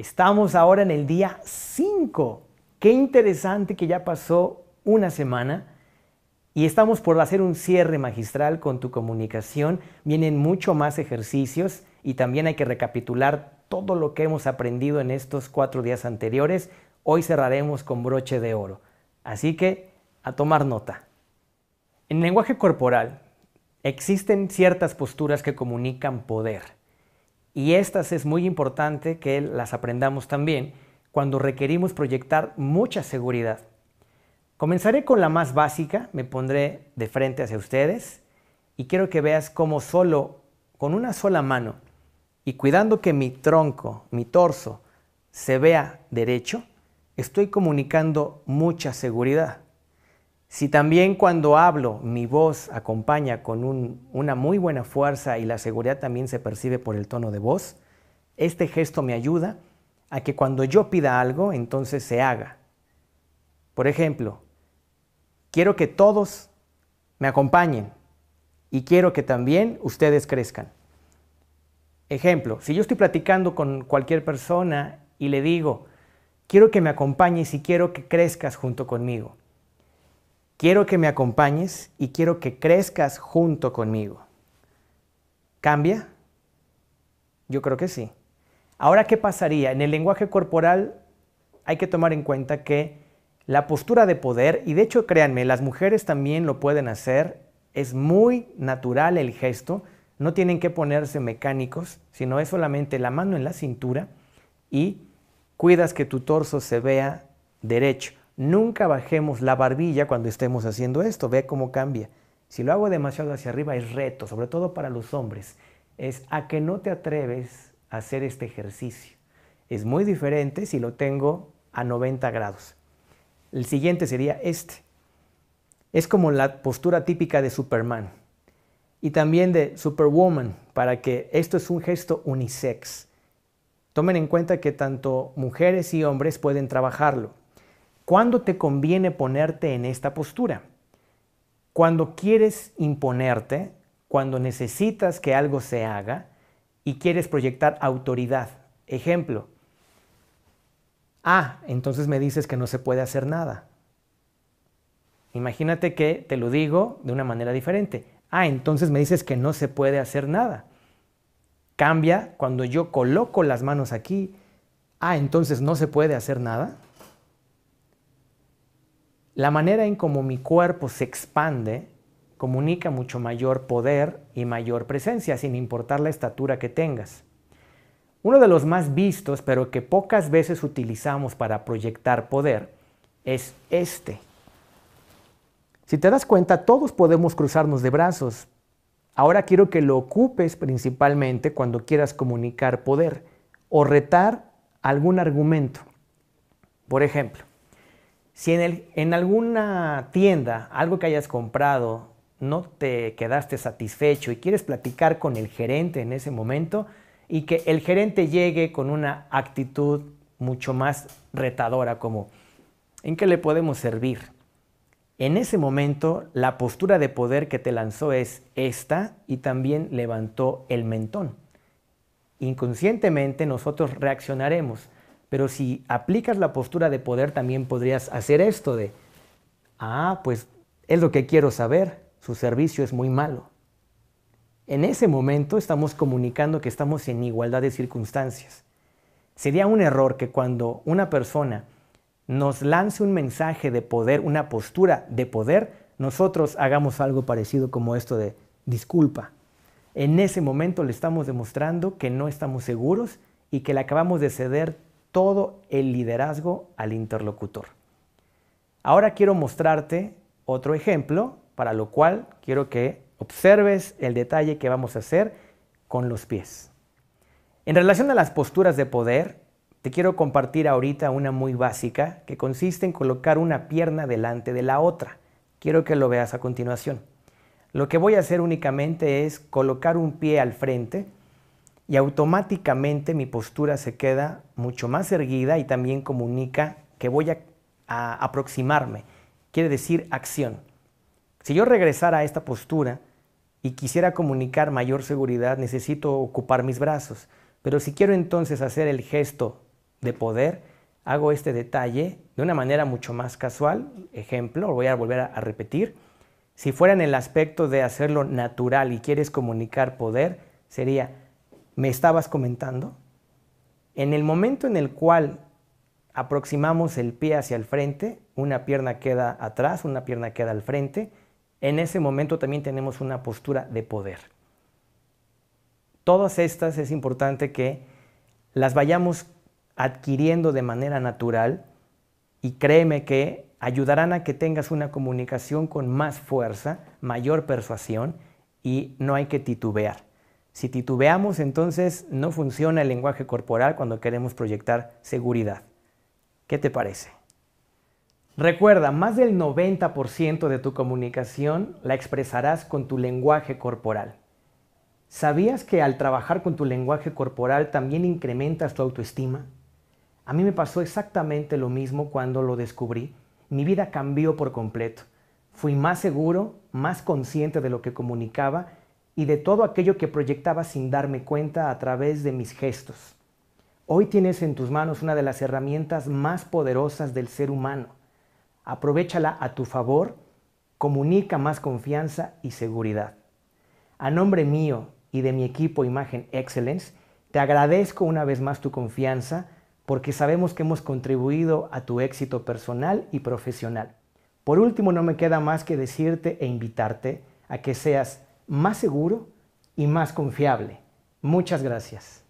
Estamos ahora en el día 5. Qué interesante que ya pasó una semana y estamos por hacer un cierre magistral con tu comunicación. Vienen mucho más ejercicios y también hay que recapitular todo lo que hemos aprendido en estos cuatro días anteriores. Hoy cerraremos con broche de oro. Así que a tomar nota. En lenguaje corporal existen ciertas posturas que comunican poder. Y estas es muy importante que las aprendamos también cuando requerimos proyectar mucha seguridad. Comenzaré con la más básica, me pondré de frente hacia ustedes y quiero que veas cómo solo, con una sola mano y cuidando que mi tronco, mi torso, se vea derecho, estoy comunicando mucha seguridad. Si también cuando hablo mi voz acompaña con una muy buena fuerza y la seguridad también se percibe por el tono de voz, este gesto me ayuda a que cuando yo pida algo, entonces se haga. Por ejemplo, quiero que todos me acompañen y quiero que también ustedes crezcan. Ejemplo, si yo estoy platicando con cualquier persona y le digo, quiero que me acompañes y quiero que crezcas junto conmigo Quiero que me acompañes y quiero que crezcas junto conmigo. ¿Cambia? Yo creo que sí. Ahora, ¿qué pasaría? En el lenguaje corporal hay que tomar en cuenta que la postura de poder, y de hecho créanme, las mujeres también lo pueden hacer, es muy natural el gesto, no tienen que ponerse mecánicos, sino es solamente la mano en la cintura y cuidas que tu torso se vea derecho. Nunca bajemos la barbilla cuando estemos haciendo esto. Ve cómo cambia. Si lo hago demasiado hacia arriba es reto, sobre todo para los hombres. Es a que no te atreves a hacer este ejercicio. Es muy diferente si lo tengo a 90 grados. El siguiente sería este. Es como la postura típica de Superman y también de Superwoman, para que esto es un gesto unisex. Tomen en cuenta que tanto mujeres y hombres pueden trabajarlo. ¿Cuándo te conviene ponerte en esta postura? Cuando quieres imponerte, cuando necesitas que algo se haga y quieres proyectar autoridad. Ejemplo, ah, entonces me dices que no se puede hacer nada. Imagínate que te lo digo de una manera diferente. Ah, entonces me dices que no se puede hacer nada. Cambia cuando yo coloco las manos aquí. Ah, entonces no se puede hacer nada. La manera en cómo mi cuerpo se expande comunica mucho mayor poder y mayor presencia, sin importar la estatura que tengas. Uno de los más vistos, pero que pocas veces utilizamos para proyectar poder, es este. Si te das cuenta, todos podemos cruzarnos de brazos. Ahora quiero que lo ocupes principalmente cuando quieras comunicar poder o retar algún argumento. Por ejemplo, si en, alguna tienda algo que hayas comprado no te quedaste satisfecho y quieres platicar con el gerente en ese momento y que el gerente llegue con una actitud mucho más retadora como ¿en qué le podemos servir? En ese momento la postura de poder que te lanzó es esta y también levantó el mentón. Inconscientemente nosotros reaccionaremos pero si aplicas la postura de poder, también podrías hacer esto de, ah, pues es lo que quiero saber, su servicio es muy malo. En ese momento estamos comunicando que estamos en igualdad de circunstancias. Sería un error que cuando una persona nos lance un mensaje de poder, una postura de poder, nosotros hagamos algo parecido como esto de disculpa. En ese momento le estamos demostrando que no estamos seguros y que le acabamos de ceder todo el liderazgo al interlocutor. Ahora quiero mostrarte otro ejemplo, para lo cual quiero que observes el detalle que vamos a hacer con los pies. En relación a las posturas de poder, te quiero compartir ahorita una muy básica que consiste en colocar una pierna delante de la otra. Quiero que lo veas a continuación. Lo que voy a hacer únicamente es colocar un pie al frente y automáticamente mi postura se queda mucho más erguida y también comunica que voy a, aproximarme. Quiere decir acción. Si yo regresara a esta postura y quisiera comunicar mayor seguridad, necesito ocupar mis brazos. Pero si quiero entonces hacer el gesto de poder, hago este detalle de una manera mucho más casual. Ejemplo, lo voy a volver a, a repetir. Si fuera en el aspecto de hacerlo natural y quieres comunicar poder, sería me estabas comentando, en el momento en el cual aproximamos el pie hacia el frente, una pierna queda atrás, una pierna queda al frente, en ese momento también tenemos una postura de poder. Todas estas es importante que las vayamos adquiriendo de manera natural y créeme que ayudarán a que tengas una comunicación con más fuerza, mayor persuasión y no hay que titubear. Si titubeamos, entonces no funciona el lenguaje corporal cuando queremos proyectar seguridad. ¿Qué te parece? Recuerda, más del 90% de tu comunicación la expresarás con tu lenguaje corporal. ¿Sabías que al trabajar con tu lenguaje corporal también incrementas tu autoestima? A mí me pasó exactamente lo mismo cuando lo descubrí. Mi vida cambió por completo. Fui más seguro, más consciente de lo que comunicaba y de todo aquello que proyectaba sin darme cuenta a través de mis gestos. Hoy tienes en tus manos una de las herramientas más poderosas del ser humano. Aprovechala a tu favor, comunica más confianza y seguridad. A nombre mío y de mi equipo Imagen Excellence, te agradezco una vez más tu confianza porque sabemos que hemos contribuido a tu éxito personal y profesional. Por último, no me queda más que decirte e invitarte a que seas más seguro y más confiable. Muchas gracias.